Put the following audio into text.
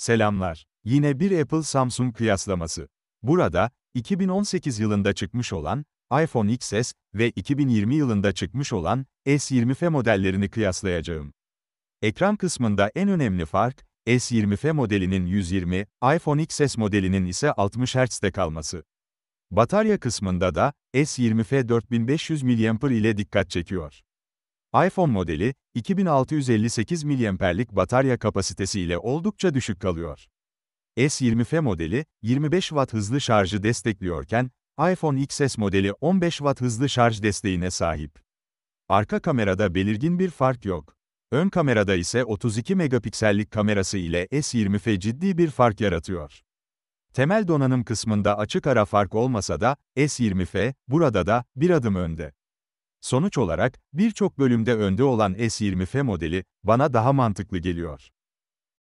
Selamlar. Yine bir Apple-Samsung kıyaslaması. Burada, 2018 yılında çıkmış olan iPhone XS ve 2020 yılında çıkmış olan S20F modellerini kıyaslayacağım. Ekran kısmında en önemli fark, S20F modelinin 120, iPhone XS modelinin ise 60 Hz'de kalması. Batarya kısmında da S20F 4500 mAh ile dikkat çekiyor iPhone modeli, 2658 mAh'lik batarya kapasitesiyle oldukça düşük kalıyor. S20F modeli, 25 Watt hızlı şarjı destekliyorken, iPhone XS modeli 15 Watt hızlı şarj desteğine sahip. Arka kamerada belirgin bir fark yok. Ön kamerada ise 32 megapiksellik kamerası ile S20F ciddi bir fark yaratıyor. Temel donanım kısmında açık ara fark olmasa da, S20F, burada da, bir adım önde. Sonuç olarak, birçok bölümde önde olan S20F modeli, bana daha mantıklı geliyor.